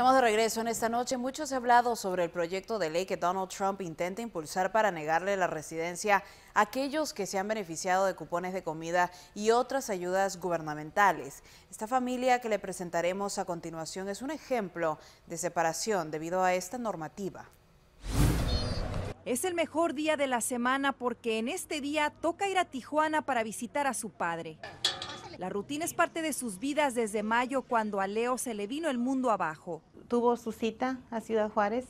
Estamos de regreso en esta noche. Muchos han hablado sobre el proyecto de ley que Donald Trump intenta impulsar para negarle la residencia a aquellos que se han beneficiado de cupones de comida y otras ayudas gubernamentales. Esta familia que le presentaremos a continuación es un ejemplo de separación debido a esta normativa. Es el mejor día de la semana porque en este día toca ir a Tijuana para visitar a su padre. La rutina es parte de sus vidas desde mayo cuando a Leo se le vino el mundo abajo. Tuvo su cita a Ciudad Juárez,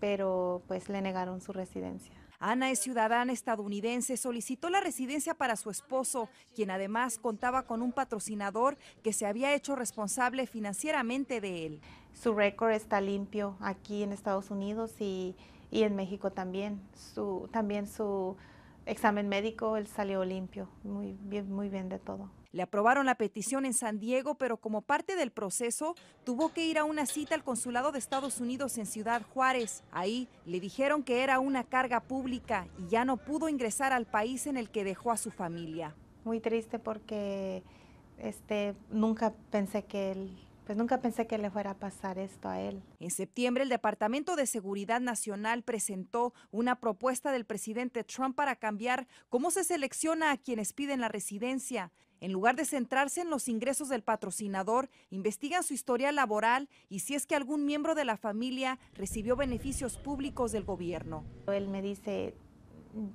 pero pues le negaron su residencia. Ana es ciudadana estadounidense, solicitó la residencia para su esposo, quien además contaba con un patrocinador que se había hecho responsable financieramente de él. Su récord está limpio aquí en Estados Unidos y, en México también. también su examen médico, él salió limpio, muy bien, muy bien de todo. Le aprobaron la petición en San Diego, pero como parte del proceso tuvo que ir a una cita al consulado de Estados Unidos en Ciudad Juárez. Ahí le dijeron que era una carga pública y ya no pudo ingresar al país en el que dejó a su familia. Muy triste porque este, nunca pensé que él pues nunca pensé que le fuera a pasar esto a él. En septiembre, el Departamento de Seguridad Nacional presentó una propuesta del presidente Trump para cambiar cómo se selecciona a quienes piden la residencia. En lugar de centrarse en los ingresos del patrocinador, investigan su historia laboral y si es que algún miembro de la familia recibió beneficios públicos del gobierno. Él me dice,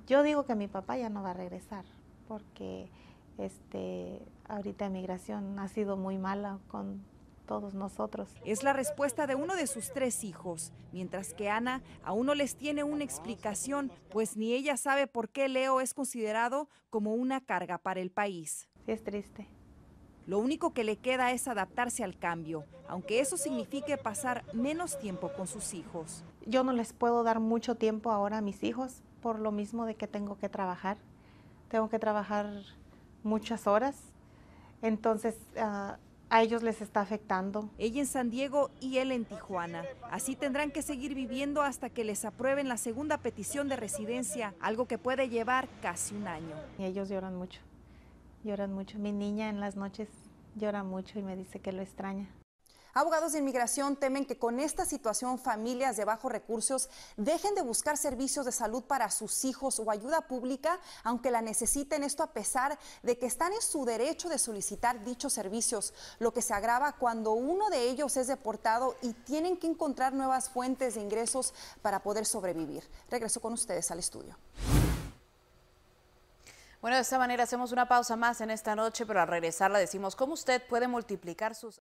yo digo que mi papá ya no va a regresar porque este, ahorita migración ha sido muy mala con nosotros. Es la respuesta de uno de sus tres hijos, mientras que Ana aún no les tiene una explicación, pues ni ella sabe por qué Leo es considerado como una carga para el país. Sí, es triste. Lo único que le queda es adaptarse al cambio, aunque eso signifique pasar menos tiempo con sus hijos. Yo no les puedo dar mucho tiempo ahora a mis hijos por lo mismo de que tengo que trabajar. Tengo que trabajar muchas horas. Entonces, ah, a ellos les está afectando. Ella en San Diego y él en Tijuana. Así tendrán que seguir viviendo hasta que les aprueben la segunda petición de residencia, algo que puede llevar casi un año. Y ellos lloran mucho, lloran mucho. Mi niña en las noches llora mucho y me dice que lo extraña. Abogados de inmigración temen que con esta situación familias de bajos recursos dejen de buscar servicios de salud para sus hijos o ayuda pública, aunque la necesiten, esto a pesar de que están en su derecho de solicitar dichos servicios, lo que se agrava cuando uno de ellos es deportado y tienen que encontrar nuevas fuentes de ingresos para poder sobrevivir. Regreso con ustedes al estudio. Bueno, de esta manera hacemos una pausa más en esta noche, pero al regresar la decimos cómo usted puede multiplicar sus...